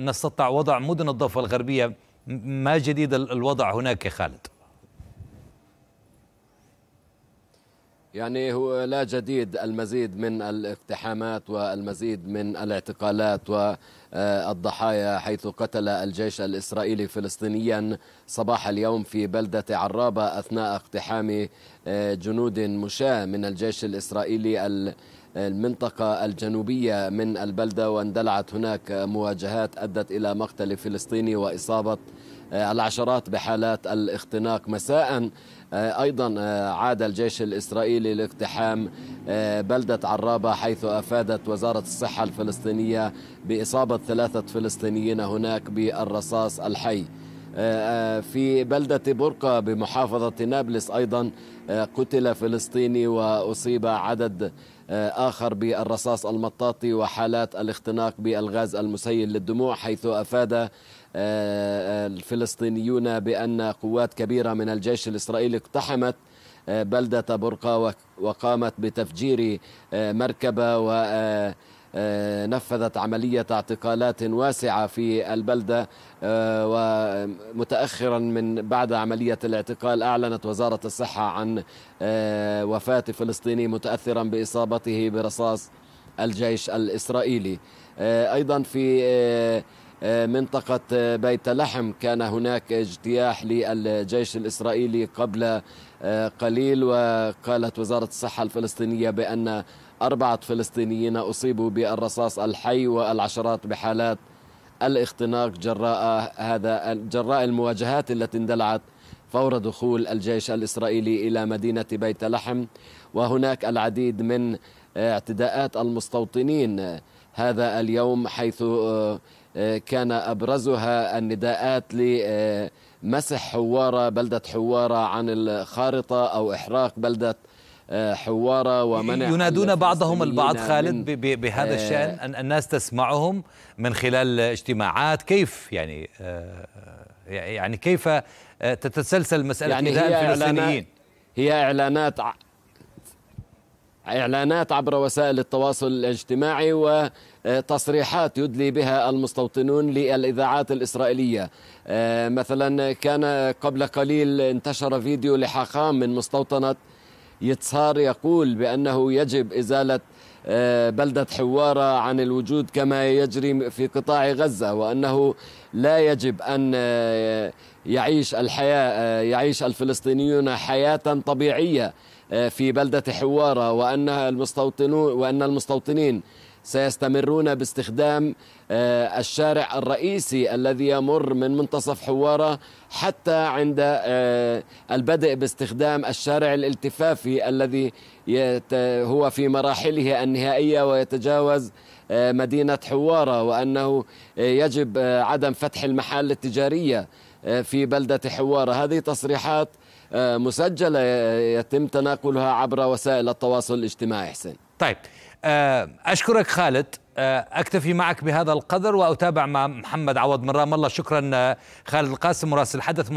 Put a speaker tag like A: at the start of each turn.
A: نستطع وضع مدن الضفة الغربية ما جديد الوضع هناك خالد
B: يعني هو لا جديد المزيد من الاقتحامات والمزيد من الاعتقالات والضحايا حيث قتل الجيش الإسرائيلي فلسطينيا صباح اليوم في بلدة عرابة أثناء اقتحام آه، جنود مشاة من الجيش الإسرائيلي المنطقة الجنوبية من البلدة واندلعت هناك مواجهات أدت إلى مقتل فلسطيني وإصابة العشرات بحالات الاختناق مساء آه، أيضا آه، عاد الجيش الإسرائيلي لاقتحام آه، بلدة عرابة حيث أفادت وزارة الصحة الفلسطينية بإصابة ثلاثة فلسطينيين هناك بالرصاص الحي آه، آه، في بلدة برقة بمحافظة نابلس أيضا آه، قتل فلسطيني وأصيب عدد آخر بالرصاص المطاطي وحالات الاختناق بالغاز المسيل للدموع حيث أفاد الفلسطينيون بأن قوات كبيرة من الجيش الإسرائيلي اقتحمت بلدة برقة وقامت بتفجير مركبة و آه، نفذت عملية اعتقالات واسعة في البلدة آه، ومتأخرا من بعد عملية الاعتقال أعلنت وزارة الصحة عن آه، وفاة فلسطيني متأثرا بإصابته برصاص الجيش الإسرائيلي أيضا في آه، منطقة آه، بيت لحم كان هناك اجتياح للجيش الإسرائيلي قبل آه، قليل وقالت وزارة الصحة الفلسطينية بأن أربعة فلسطينيين أصيبوا بالرصاص الحي والعشرات بحالات الاختناق جراء هذا جراء المواجهات التي اندلعت فور دخول الجيش الإسرائيلي إلى مدينة بيت لحم وهناك العديد من اعتداءات المستوطنين هذا اليوم حيث آه، آه، كان أبرزها النداءات لمسح حوارة بلدة حوارة عن الخارطة أو إحراق بلدة آه، حوارة ومنع ينادون بعضهم البعض خالد
A: بهذا الشأن الناس تسمعهم من خلال اجتماعات كيف يعني يعني كيف تتسلسل مسألة يعني نداء الفلسطينيين
B: هي إعلانات اعلانات عبر وسائل التواصل الاجتماعي وتصريحات يدلي بها المستوطنون للاذاعات الاسرائيليه آه، مثلا كان قبل قليل انتشر فيديو لحاخام من مستوطنه يتصار يقول بانه يجب ازاله آه، بلدة حوارة عن الوجود كما يجري في قطاع غزة وأنه لا يجب أن آه، يعيش الحياة يعيش الفلسطينيون حياة طبيعية في بلدة حوارة وأنها المستوطنون وأن المستوطنين سيستمرون باستخدام آه، الشارع الرئيسي الذي يمر من منتصف حوارة حتى عند آه، البدء باستخدام الشارع الالتفافي الذي هو في مراحله النهائية ويتجاوز آه، مدينة حوارة وأنه يجب عدم فتح المحال التجارية في بلدة حوارة هذه تصريحات مسجلة يتم تناقلها عبر وسائل التواصل الاجتماعي حسين طيب
A: آه، أشكرك خالد آه، أكتفي معك بهذا القدر وأتابع مع محمد عوض من رام الله شكرا آه، خالد القاسم مراسل الحدث